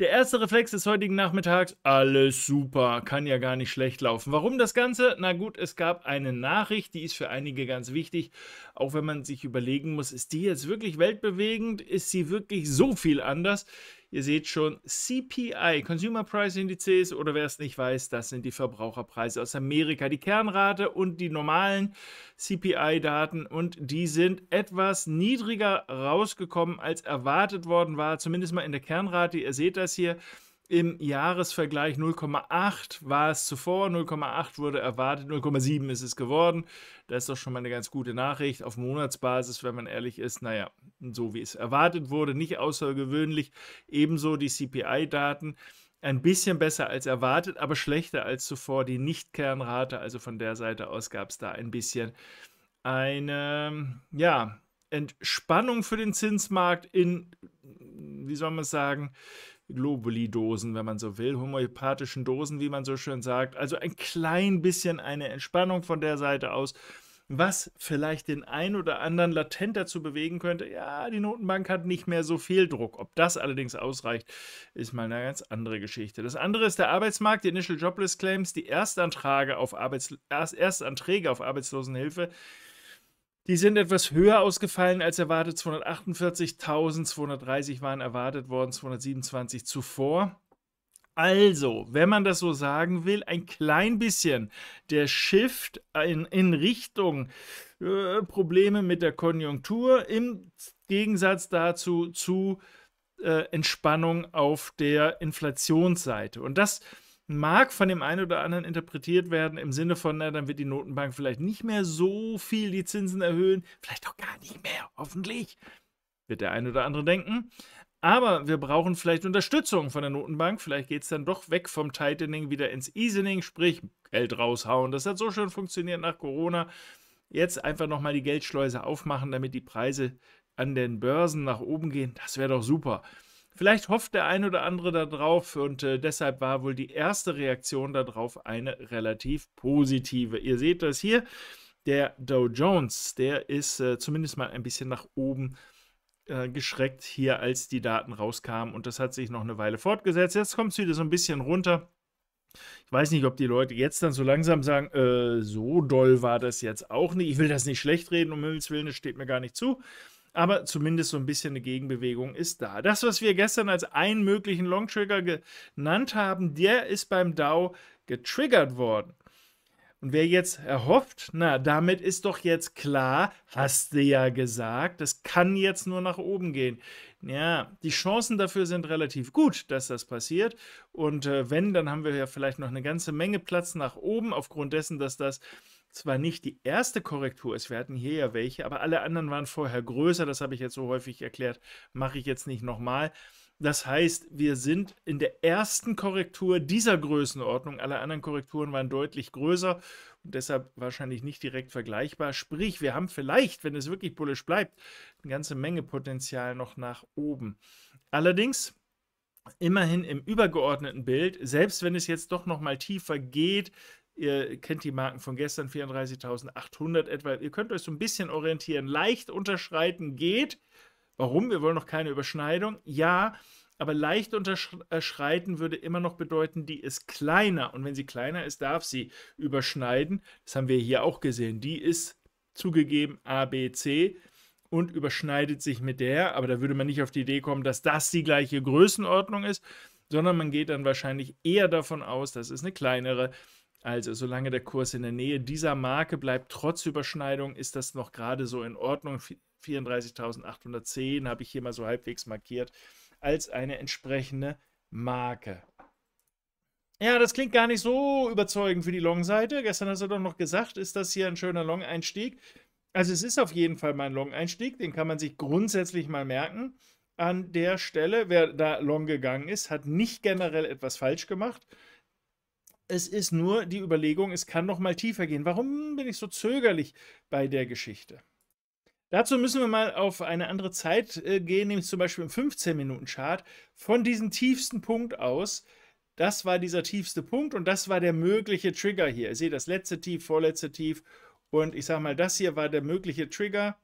Der erste Reflex des heutigen Nachmittags, alles super, kann ja gar nicht schlecht laufen. Warum das Ganze? Na gut, es gab eine Nachricht, die ist für einige ganz wichtig, auch wenn man sich überlegen muss, ist die jetzt wirklich weltbewegend? Ist sie wirklich so viel anders? Ihr seht schon CPI, Consumer Price Indizes oder wer es nicht weiß, das sind die Verbraucherpreise aus Amerika, die Kernrate und die normalen CPI-Daten und die sind etwas niedriger rausgekommen, als erwartet worden war, zumindest mal in der Kernrate. Ihr seht das hier im Jahresvergleich 0,8 war es zuvor, 0,8 wurde erwartet, 0,7 ist es geworden. Das ist doch schon mal eine ganz gute Nachricht. Auf Monatsbasis, wenn man ehrlich ist, naja, so wie es erwartet wurde, nicht außergewöhnlich. Ebenso die CPI-Daten ein bisschen besser als erwartet, aber schlechter als zuvor. Die Nicht-Kernrate, also von der Seite aus gab es da ein bisschen eine, ja, Entspannung für den Zinsmarkt in, wie soll man es sagen, Globuli-Dosen, wenn man so will, homöopathischen Dosen, wie man so schön sagt. Also ein klein bisschen eine Entspannung von der Seite aus, was vielleicht den einen oder anderen latent dazu bewegen könnte, ja, die Notenbank hat nicht mehr so viel Druck. Ob das allerdings ausreicht, ist mal eine ganz andere Geschichte. Das andere ist der Arbeitsmarkt, die Initial Jobless Claims, die Erstanträge auf, Arbeits Erstanträge auf Arbeitslosenhilfe. Die sind etwas höher ausgefallen als erwartet. 248.230 waren erwartet worden, 227 zuvor. Also, wenn man das so sagen will, ein klein bisschen der Shift in, in Richtung äh, Probleme mit der Konjunktur im Gegensatz dazu zu äh, Entspannung auf der Inflationsseite. Und das äh, mag von dem einen oder anderen interpretiert werden im Sinne von, na, dann wird die Notenbank vielleicht nicht mehr so viel die Zinsen erhöhen, vielleicht auch gar nicht mehr, hoffentlich, wird der ein oder andere denken. Aber wir brauchen vielleicht Unterstützung von der Notenbank. Vielleicht geht es dann doch weg vom Tightening wieder ins Easing, sprich Geld raushauen. Das hat so schön funktioniert nach Corona. Jetzt einfach nochmal die Geldschleuse aufmachen, damit die Preise an den Börsen nach oben gehen. Das wäre doch super. Vielleicht hofft der ein oder andere darauf und äh, deshalb war wohl die erste Reaktion darauf eine relativ positive. Ihr seht das hier, der Dow Jones, der ist äh, zumindest mal ein bisschen nach oben äh, geschreckt hier, als die Daten rauskamen und das hat sich noch eine Weile fortgesetzt. Jetzt kommt es wieder so ein bisschen runter. Ich weiß nicht, ob die Leute jetzt dann so langsam sagen, äh, so doll war das jetzt auch nicht. Ich will das nicht schlecht reden, um Himmels Willen, das steht mir gar nicht zu aber zumindest so ein bisschen eine Gegenbewegung ist da. Das, was wir gestern als einen möglichen Long Trigger genannt haben, der ist beim DAO getriggert worden. Und wer jetzt erhofft, na, damit ist doch jetzt klar, hast du ja gesagt, das kann jetzt nur nach oben gehen ja, die Chancen dafür sind relativ gut, dass das passiert. Und äh, wenn, dann haben wir ja vielleicht noch eine ganze Menge Platz nach oben, aufgrund dessen, dass das zwar nicht die erste Korrektur ist, wir hatten hier ja welche, aber alle anderen waren vorher größer, das habe ich jetzt so häufig erklärt, mache ich jetzt nicht nochmal. Das heißt, wir sind in der ersten Korrektur dieser Größenordnung, alle anderen Korrekturen waren deutlich größer und deshalb wahrscheinlich nicht direkt vergleichbar. Sprich, wir haben vielleicht, wenn es wirklich bullisch bleibt, eine ganze Menge Potenzial noch nach oben. Allerdings immerhin im übergeordneten Bild, selbst wenn es jetzt doch noch mal tiefer geht, ihr kennt die Marken von gestern 34.800 etwa, ihr könnt euch so ein bisschen orientieren, leicht unterschreiten geht, Warum? Wir wollen noch keine Überschneidung. Ja, aber leicht unterschreiten würde immer noch bedeuten, die ist kleiner. Und wenn sie kleiner ist, darf sie überschneiden. Das haben wir hier auch gesehen. Die ist zugegeben A, B, C und überschneidet sich mit der. Aber da würde man nicht auf die Idee kommen, dass das die gleiche Größenordnung ist, sondern man geht dann wahrscheinlich eher davon aus, dass es eine kleinere. Also, solange der Kurs in der Nähe dieser Marke bleibt, trotz Überschneidung, ist das noch gerade so in Ordnung. 34.810 habe ich hier mal so halbwegs markiert, als eine entsprechende Marke. Ja, das klingt gar nicht so überzeugend für die Long-Seite. Gestern hast du doch noch gesagt, ist das hier ein schöner Long-Einstieg. Also es ist auf jeden Fall mein Long-Einstieg, den kann man sich grundsätzlich mal merken. An der Stelle, wer da long gegangen ist, hat nicht generell etwas falsch gemacht. Es ist nur die Überlegung, es kann noch mal tiefer gehen. Warum bin ich so zögerlich bei der Geschichte? Dazu müssen wir mal auf eine andere Zeit äh, gehen, nämlich zum Beispiel im 15-Minuten-Chart. Von diesem tiefsten Punkt aus, das war dieser tiefste Punkt und das war der mögliche Trigger hier. Ihr seht das letzte Tief, vorletzte Tief und ich sage mal, das hier war der mögliche Trigger,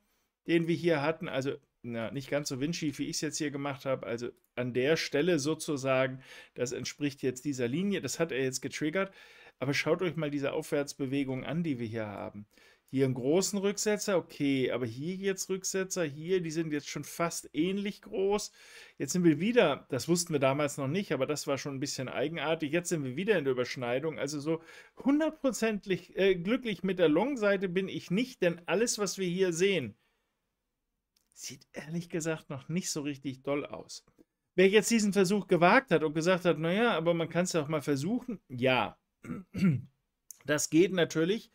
den wir hier hatten. Also na, nicht ganz so windschief, wie ich es jetzt hier gemacht habe. Also an der Stelle sozusagen, das entspricht jetzt dieser Linie. Das hat er jetzt getriggert. Aber schaut euch mal diese Aufwärtsbewegung an, die wir hier haben. Hier einen großen Rücksetzer, okay, aber hier jetzt Rücksetzer, hier, die sind jetzt schon fast ähnlich groß. Jetzt sind wir wieder, das wussten wir damals noch nicht, aber das war schon ein bisschen eigenartig. Jetzt sind wir wieder in der Überschneidung. Also so hundertprozentig äh, glücklich mit der Long-Seite bin ich nicht, denn alles, was wir hier sehen, sieht ehrlich gesagt noch nicht so richtig doll aus. Wer jetzt diesen Versuch gewagt hat und gesagt hat, naja, aber man kann es ja auch mal versuchen, ja, das geht natürlich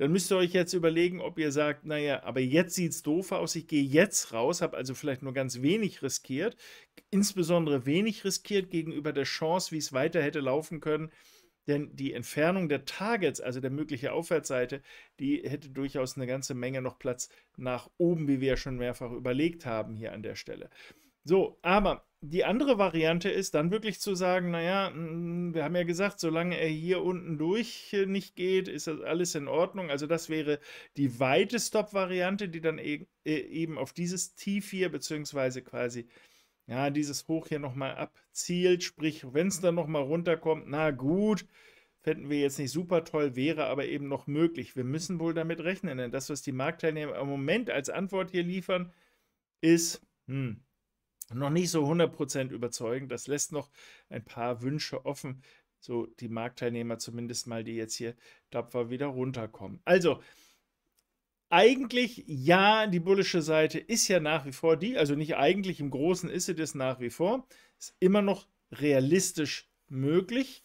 dann müsst ihr euch jetzt überlegen, ob ihr sagt, naja, aber jetzt sieht es doof aus, ich gehe jetzt raus, habe also vielleicht nur ganz wenig riskiert, insbesondere wenig riskiert gegenüber der Chance, wie es weiter hätte laufen können. Denn die Entfernung der Targets, also der mögliche Aufwärtsseite, die hätte durchaus eine ganze Menge noch Platz nach oben, wie wir ja schon mehrfach überlegt haben hier an der Stelle. So, aber die andere Variante ist dann wirklich zu sagen, naja, mm, wir haben ja gesagt, solange er hier unten durch äh, nicht geht, ist das alles in Ordnung. Also das wäre die weite Stop-Variante, die dann e-, äh, eben auf dieses Tief hier, beziehungsweise quasi ja, dieses Hoch hier nochmal abzielt. Sprich, wenn es dann nochmal runterkommt, na gut, fänden wir jetzt nicht super toll, wäre aber eben noch möglich. Wir müssen wohl damit rechnen, denn das, was die Marktteilnehmer im Moment als Antwort hier liefern, ist, hm, noch nicht so 100% überzeugend. Das lässt noch ein paar Wünsche offen. So die Marktteilnehmer zumindest mal, die jetzt hier tapfer wieder runterkommen. Also, eigentlich, ja, die bullische Seite ist ja nach wie vor die, also nicht eigentlich, im Großen ist sie das nach wie vor. Ist immer noch realistisch möglich.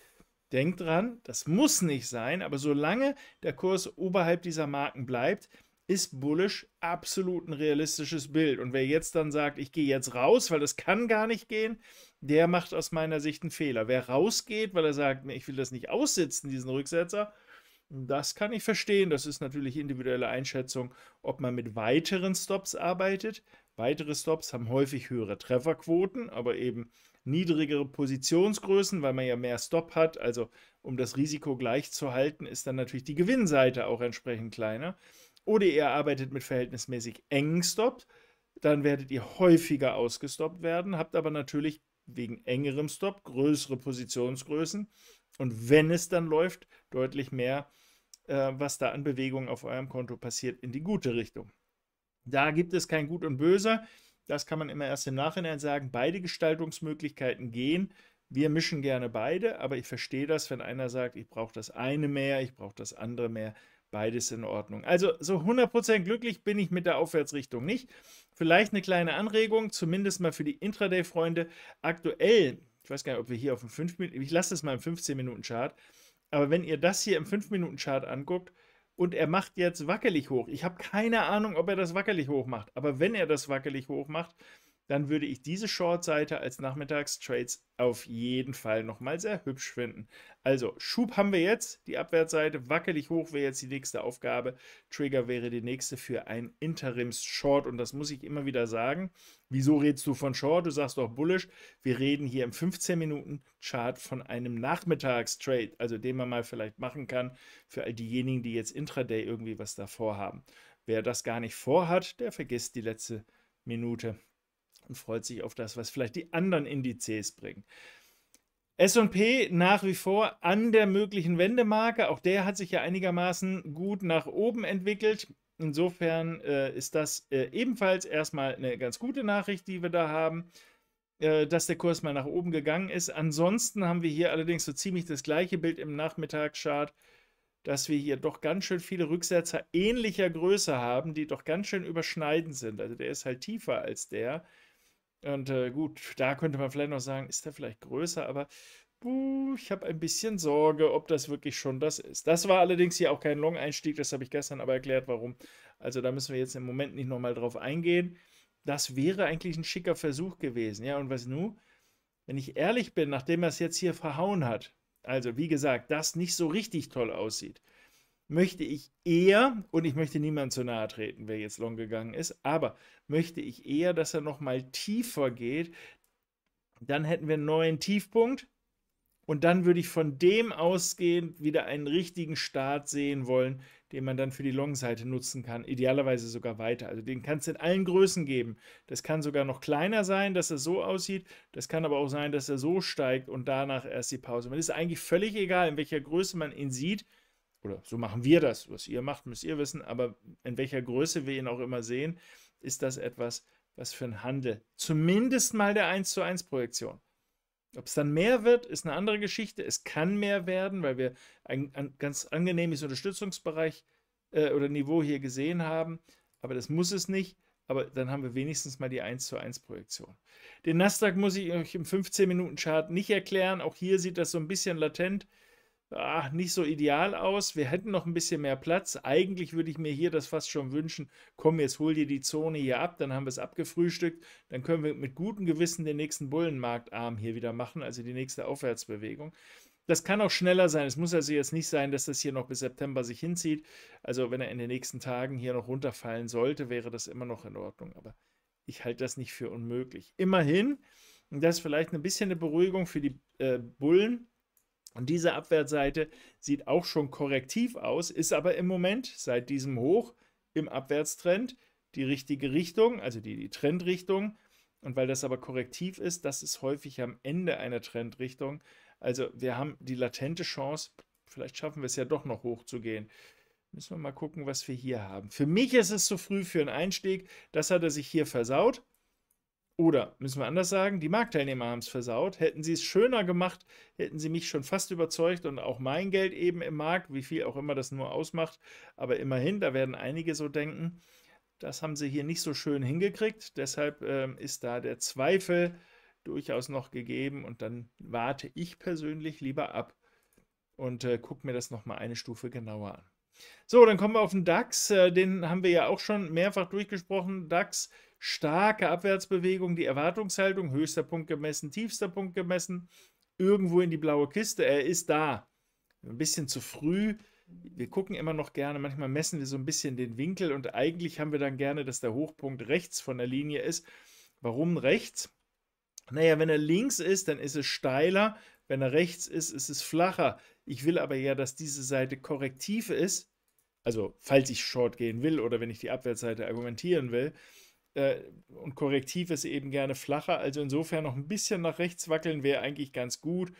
Denkt dran, das muss nicht sein, aber solange der Kurs oberhalb dieser Marken bleibt, ist bullish absolut ein realistisches Bild. Und wer jetzt dann sagt, ich gehe jetzt raus, weil das kann gar nicht gehen, der macht aus meiner Sicht einen Fehler. Wer rausgeht, weil er sagt, ich will das nicht aussitzen, diesen Rücksetzer, das kann ich verstehen. Das ist natürlich individuelle Einschätzung, ob man mit weiteren Stops arbeitet. Weitere Stops haben häufig höhere Trefferquoten, aber eben niedrigere Positionsgrößen, weil man ja mehr Stop hat. Also um das Risiko gleich zu halten, ist dann natürlich die Gewinnseite auch entsprechend kleiner oder ihr arbeitet mit verhältnismäßig engen Stops, dann werdet ihr häufiger ausgestoppt werden, habt aber natürlich wegen engerem Stop größere Positionsgrößen und wenn es dann läuft, deutlich mehr, äh, was da an Bewegung auf eurem Konto passiert in die gute Richtung. Da gibt es kein Gut und Böse, das kann man immer erst im Nachhinein sagen. Beide Gestaltungsmöglichkeiten gehen. Wir mischen gerne beide, aber ich verstehe das, wenn einer sagt, ich brauche das eine mehr, ich brauche das andere mehr beides in Ordnung. Also so 100% glücklich bin ich mit der Aufwärtsrichtung nicht. Vielleicht eine kleine Anregung, zumindest mal für die Intraday-Freunde. Aktuell, ich weiß gar nicht, ob wir hier auf dem 5 Minuten, ich lasse das mal im 15-Minuten-Chart, aber wenn ihr das hier im 5-Minuten-Chart anguckt und er macht jetzt wackelig hoch, ich habe keine Ahnung, ob er das wackelig hoch macht, aber wenn er das wackelig hoch macht, dann würde ich diese Short-Seite als Nachmittagstrades auf jeden Fall nochmal sehr hübsch finden. Also, Schub haben wir jetzt, die Abwärtsseite, wackelig hoch wäre jetzt die nächste Aufgabe. Trigger wäre die nächste für ein Interims-Short und das muss ich immer wieder sagen. Wieso redest du von Short? Du sagst doch bullish. Wir reden hier im 15-Minuten-Chart von einem Nachmittagstrade, also den man mal vielleicht machen kann für all diejenigen, die jetzt Intraday irgendwie was davor haben. Wer das gar nicht vorhat, der vergisst die letzte Minute und freut sich auf das, was vielleicht die anderen Indizes bringen. SP nach wie vor an der möglichen Wendemarke. Auch der hat sich ja einigermaßen gut nach oben entwickelt. Insofern äh, ist das äh, ebenfalls erstmal eine ganz gute Nachricht, die wir da haben, äh, dass der Kurs mal nach oben gegangen ist. Ansonsten haben wir hier allerdings so ziemlich das gleiche Bild im Nachmittagschart, dass wir hier doch ganz schön viele Rücksetzer ähnlicher Größe haben, die doch ganz schön überschneidend sind. Also der ist halt tiefer als der. Und äh, gut, da könnte man vielleicht noch sagen, ist der vielleicht größer, aber buh, ich habe ein bisschen Sorge, ob das wirklich schon das ist. Das war allerdings hier auch kein Long-Einstieg, das habe ich gestern aber erklärt, warum. Also da müssen wir jetzt im Moment nicht nochmal drauf eingehen. Das wäre eigentlich ein schicker Versuch gewesen. Ja, und was nun? Wenn ich ehrlich bin, nachdem er es jetzt hier verhauen hat, also wie gesagt, das nicht so richtig toll aussieht, möchte ich eher, und ich möchte niemand zu nahe treten, wer jetzt long gegangen ist, aber möchte ich eher, dass er nochmal tiefer geht, dann hätten wir einen neuen Tiefpunkt und dann würde ich von dem ausgehend wieder einen richtigen Start sehen wollen, den man dann für die Long-Seite nutzen kann, idealerweise sogar weiter. Also den kann es in allen Größen geben. Das kann sogar noch kleiner sein, dass er so aussieht. Das kann aber auch sein, dass er so steigt und danach erst die Pause. Man ist eigentlich völlig egal, in welcher Größe man ihn sieht oder so machen wir das, was ihr macht, müsst ihr wissen, aber in welcher Größe wir ihn auch immer sehen, ist das etwas, was für ein Handel, zumindest mal der 1 zu 1 Projektion. Ob es dann mehr wird, ist eine andere Geschichte. Es kann mehr werden, weil wir ein, ein ganz angenehmes Unterstützungsbereich äh, oder Niveau hier gesehen haben, aber das muss es nicht. Aber dann haben wir wenigstens mal die 1 zu 1 Projektion. Den Nasdaq muss ich euch im 15-Minuten-Chart nicht erklären. Auch hier sieht das so ein bisschen latent aus ach, nicht so ideal aus. Wir hätten noch ein bisschen mehr Platz. Eigentlich würde ich mir hier das fast schon wünschen. Komm, jetzt hol dir die Zone hier ab, dann haben wir es abgefrühstückt. Dann können wir mit gutem Gewissen den nächsten Bullenmarktarm hier wieder machen, also die nächste Aufwärtsbewegung. Das kann auch schneller sein. Es muss also jetzt nicht sein, dass das hier noch bis September sich hinzieht. Also wenn er in den nächsten Tagen hier noch runterfallen sollte, wäre das immer noch in Ordnung. Aber ich halte das nicht für unmöglich. Immerhin, und das ist vielleicht ein bisschen eine Beruhigung für die äh, Bullen, und diese Abwärtsseite sieht auch schon korrektiv aus, ist aber im Moment seit diesem Hoch im Abwärtstrend die richtige Richtung, also die, die Trendrichtung. Und weil das aber korrektiv ist, das ist häufig am Ende einer Trendrichtung. Also wir haben die latente Chance, vielleicht schaffen wir es ja doch noch hochzugehen. Müssen wir mal gucken, was wir hier haben. Für mich ist es zu früh für einen Einstieg. Das hat er sich hier versaut. Oder müssen wir anders sagen, die Marktteilnehmer haben es versaut. Hätten sie es schöner gemacht, hätten sie mich schon fast überzeugt und auch mein Geld eben im Markt, wie viel auch immer das nur ausmacht. Aber immerhin, da werden einige so denken, das haben sie hier nicht so schön hingekriegt. Deshalb äh, ist da der Zweifel durchaus noch gegeben und dann warte ich persönlich lieber ab und äh, gucke mir das nochmal eine Stufe genauer an. So, dann kommen wir auf den DAX. Äh, den haben wir ja auch schon mehrfach durchgesprochen. DAX starke Abwärtsbewegung, die Erwartungshaltung, höchster Punkt gemessen, tiefster Punkt gemessen, irgendwo in die blaue Kiste, er ist da. Ein bisschen zu früh. Wir gucken immer noch gerne, manchmal messen wir so ein bisschen den Winkel und eigentlich haben wir dann gerne, dass der Hochpunkt rechts von der Linie ist. Warum rechts? Naja, wenn er links ist, dann ist es steiler. Wenn er rechts ist, ist es flacher. Ich will aber ja, dass diese Seite korrektiv ist. Also, falls ich Short gehen will oder wenn ich die Abwärtsseite argumentieren will äh, und korrektiv ist eben gerne flacher. Also insofern noch ein bisschen nach rechts wackeln wäre eigentlich ganz gut.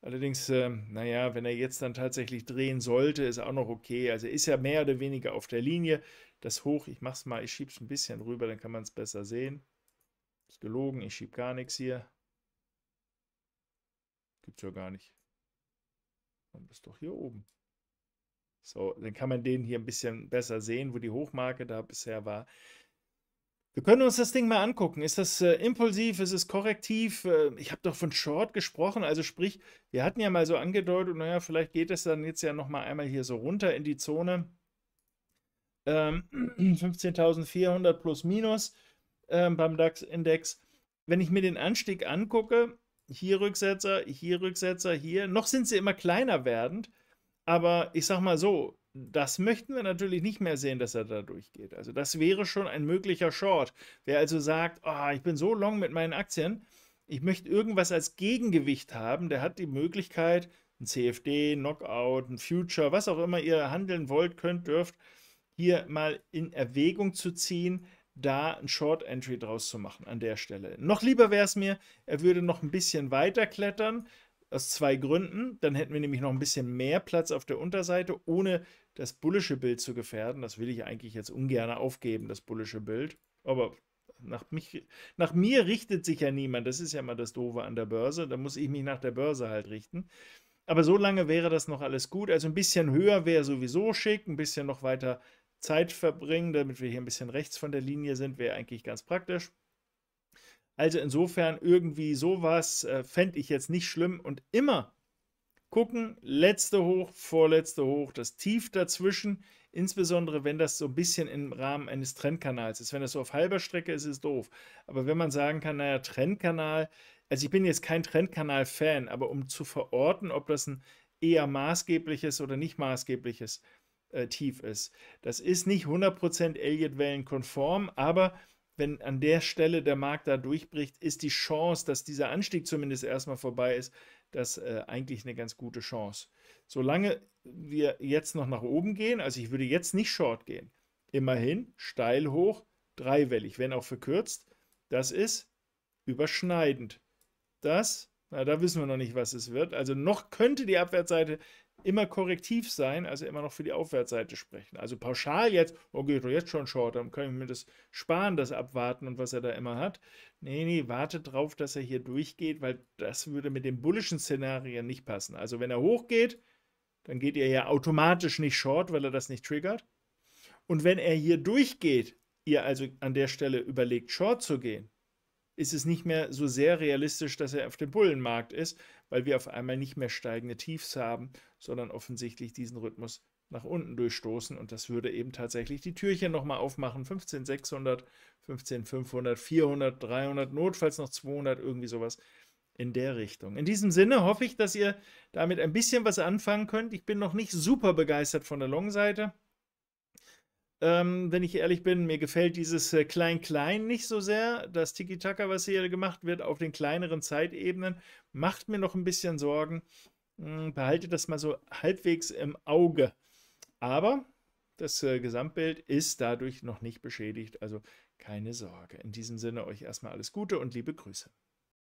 Allerdings, äh, naja, wenn er jetzt dann tatsächlich drehen sollte, ist auch noch okay. Also ist ja mehr oder weniger auf der Linie. Das Hoch, ich mach's mal, ich schieb's ein bisschen rüber, dann kann man es besser sehen. Ist gelogen, ich schieb gar nichts hier. Gibt's ja gar nicht. Man ist doch hier oben. So, dann kann man den hier ein bisschen besser sehen, wo die Hochmarke da bisher war. Wir können uns das Ding mal angucken. Ist das äh, impulsiv? Ist es korrektiv? Äh, ich habe doch von Short gesprochen. Also sprich, wir hatten ja mal so angedeutet, naja, vielleicht geht es dann jetzt ja nochmal einmal hier so runter in die Zone. Ähm, 15.400 plus minus ähm, beim DAX-Index. Wenn ich mir den Anstieg angucke, hier Rücksetzer, hier Rücksetzer, hier, noch sind sie immer kleiner werdend. Aber ich sag mal so, das möchten wir natürlich nicht mehr sehen, dass er da durchgeht. Also das wäre schon ein möglicher Short. Wer also sagt, oh, ich bin so long mit meinen Aktien, ich möchte irgendwas als Gegengewicht haben, der hat die Möglichkeit, ein CFD, Knockout, ein Future, was auch immer ihr handeln wollt, könnt, dürft, hier mal in Erwägung zu ziehen, da ein Short Entry draus zu machen an der Stelle. Noch lieber wäre es mir, er würde noch ein bisschen weiter klettern, aus zwei Gründen. Dann hätten wir nämlich noch ein bisschen mehr Platz auf der Unterseite, ohne das bullische Bild zu gefährden. Das will ich eigentlich jetzt ungern aufgeben, das bullische Bild. Aber nach, mich, nach mir richtet sich ja niemand. Das ist ja mal das Doofe an der Börse. Da muss ich mich nach der Börse halt richten. Aber so lange wäre das noch alles gut. Also ein bisschen höher wäre sowieso schick, ein bisschen noch weiter Zeit verbringen, damit wir hier ein bisschen rechts von der Linie sind, wäre eigentlich ganz praktisch. Also insofern irgendwie sowas äh, fände ich jetzt nicht schlimm und immer gucken, letzte hoch, vorletzte hoch, das Tief dazwischen, insbesondere wenn das so ein bisschen im Rahmen eines Trendkanals ist. Wenn das so auf halber Strecke ist, ist es doof. Aber wenn man sagen kann, naja, Trendkanal, also ich bin jetzt kein Trendkanal-Fan, aber um zu verorten, ob das ein eher maßgebliches oder nicht maßgebliches äh, Tief ist. Das ist nicht 100% Elliott-Wellen konform, aber wenn an der Stelle der Markt da durchbricht, ist die Chance, dass dieser Anstieg zumindest erstmal vorbei ist, das äh, eigentlich eine ganz gute Chance. Solange wir jetzt noch nach oben gehen, also ich würde jetzt nicht short gehen, immerhin steil hoch, dreiwellig, wenn auch verkürzt, das ist überschneidend. Das, na, da wissen wir noch nicht, was es wird. Also noch könnte die Abwärtsseite immer korrektiv sein, also immer noch für die Aufwärtsseite sprechen. Also pauschal jetzt, oh geht doch jetzt schon short, dann kann ich mir das sparen, das Abwarten und was er da immer hat. Nee, nee, wartet drauf, dass er hier durchgeht, weil das würde mit dem bullischen Szenarien nicht passen. Also wenn er hochgeht, dann geht ihr ja automatisch nicht short, weil er das nicht triggert. Und wenn er hier durchgeht, ihr also an der Stelle überlegt, short zu gehen, ist es nicht mehr so sehr realistisch, dass er auf dem Bullenmarkt ist, weil wir auf einmal nicht mehr steigende Tiefs haben, sondern offensichtlich diesen Rhythmus nach unten durchstoßen und das würde eben tatsächlich die Türchen nochmal aufmachen. 15,600, 15,500, 400, 300, notfalls noch 200, irgendwie sowas in der Richtung. In diesem Sinne hoffe ich, dass ihr damit ein bisschen was anfangen könnt. Ich bin noch nicht super begeistert von der Long-Seite ähm, wenn ich ehrlich bin. Mir gefällt dieses äh, Klein-Klein nicht so sehr. Das Tiki-Taka, was hier gemacht wird auf den kleineren Zeitebenen, macht mir noch ein bisschen Sorgen. Hm, behalte das mal so halbwegs im Auge. Aber das äh, Gesamtbild ist dadurch noch nicht beschädigt, also keine Sorge. In diesem Sinne euch erstmal alles Gute und liebe Grüße.